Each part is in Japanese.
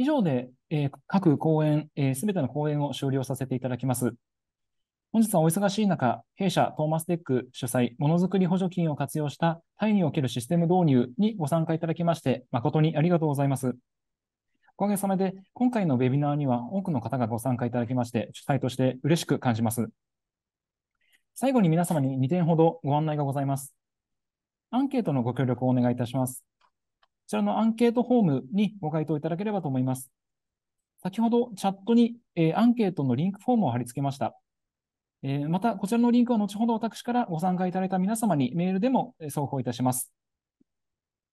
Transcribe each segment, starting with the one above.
以上で、えー、各講演、す、えー、べ、ての講演を終了させていただきます。本日はお忙しい中、弊社トーマステック主催、ものづくり補助金を活用したタイにおけるシステム導入にご参加いただきまして、誠にありがとうございます。おかげさまで、今回のウェビナーには多くの方がご参加いただきまして、主催として嬉しく感じます。最後に皆様に2点ほどご案内がございます。アンケートのご協力をお願いいたします。ちらのアンケートフォームにご回答いただければと思います。先ほどチャットに、えー、アンケートのリンクフォームを貼り付けました。えー、また、こちらのリンクは後ほど私からご参加いただいた皆様にメールでも送付いたします。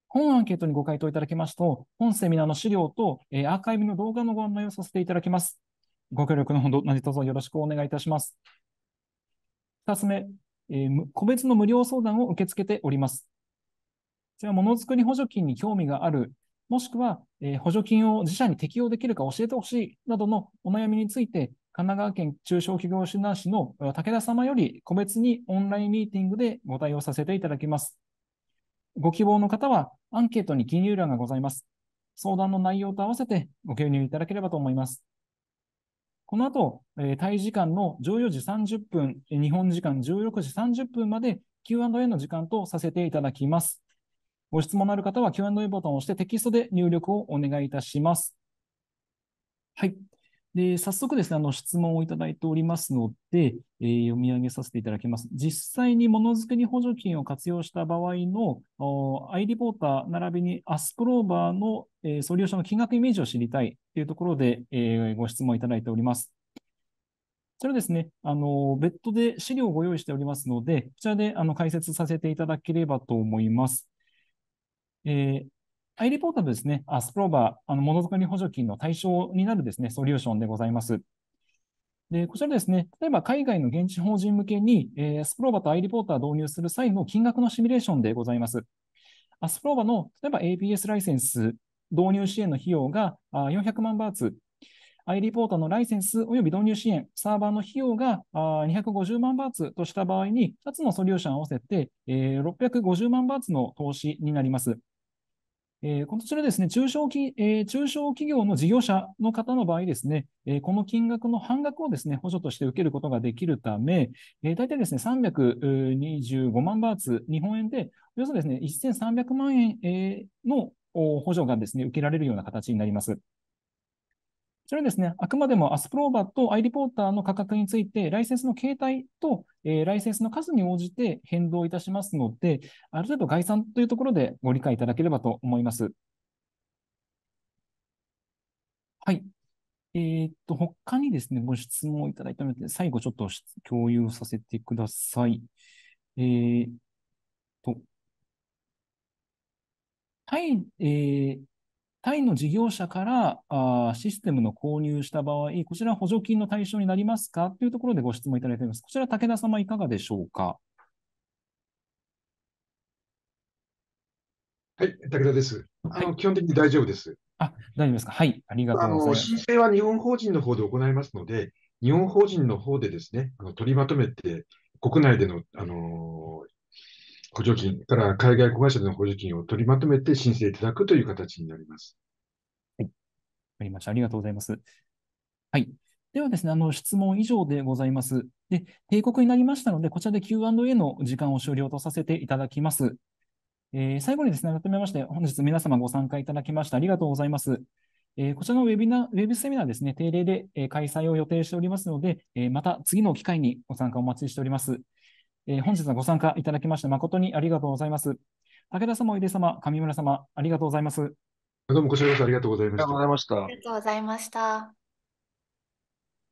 本アンケートにご回答いただきますと、本セミナーの資料と、えー、アーカイブの動画のご案内をさせていただきます。ご協力のほど何卒よろしくお願いいたします。2つ目、えー、個別の無料相談を受け付けております。じゃあ、ものづくり補助金に興味がある、もしくは、え補助金を自社に適用できるか教えてほしいなどのお悩みについて、神奈川県中小企業診断士の武田様より個別にオンラインミーティングでご対応させていただきます。ご希望の方はアンケートに記入欄がございます。相談の内容と合わせてご記入いただければと思います。この後、えー、タイ時間の14時30分、日本時間16時30分まで Q&A の時間とさせていただきます。ご質問のある方は Q&A ボタンを押してテキストで入力をお願いいたします。はい。で早速ですね、あの質問をいただいておりますので、えー、読み上げさせていただきます。実際にものづくり補助金を活用した場合の、アイリポーター並びにアスプローバーの、えー、ソリューションの金額イメージを知りたいというところで、えー、ご質問いただいております。それですね、あの、別途で資料をご用意しておりますので、こちらであの解説させていただければと思います。えーアイリポートルですね、アスプローバー、あのものづくり補助金の対象になるですね、ソリューションでございます。で、こちらですね、例えば海外の現地法人向けに、えー、スプローバとアイリポーター導入する際の金額のシミュレーションでございます。アスプローバの、例えば APS ライセンス導入支援の費用が400万バーツ、アイリポーターのライセンス及び導入支援、サーバーの費用が250万バーツとした場合に、2つのソリューションを合わせて650万バーツの投資になります。えー、こちらですね、中小企、えー、中小企業の事業者の方の場合ですね、えー、この金額の半額をですね、補助として受けることができるため、えー、大体ですね、325万バーツ、日本円で、およそですね、1300万円、えー、の補助がですね、受けられるような形になります。それはですね、あくまでもアスプローバと i リポーターの価格について、ライセンスの形態と、えー、ライセンスの数に応じて変動いたしますので、ある程度概算というところでご理解いただければと思います。はい。えっ、と、と、他にですね、ご質問をいただいたので、最後ちょっと共有させてください。えー、と、はい、えー、タイの事業者からあシステムの購入した場合、こちら補助金の対象になりますかというところでご質問いただいています。こちら、武田様、いかがでしょうか。はい、武田です。あの、はい、基本的に大丈夫です。あ、大丈夫ですか。はい、ありがとうございます。申請は日本法人の方で行いますので、日本法人の方でですね、あの取りまとめて、国内でのあの補助金から海外子会社の補助金を取りまとめて申請いただくという形になります。はい。わかりました。ありがとうございます。はい。ではですね、あの質問以上でございます。で、定刻になりましたので、こちらで Q&A の時間を終了とさせていただきます。えー、最後にですね、改めまして、本日皆様ご参加いただきましてありがとうございます。えー、こちらのウェビナー、ウェブセミナーですね、定例で、え開催を予定しておりますので、えまた次の機会にご参加お待ちしております。えー、本日のご参加いただきまして誠にありがとうございます。武田様、井出様、上村様、ありがとうございます。どうもご視聴ありがとうございました。ありがとうございました。ありがとうございました。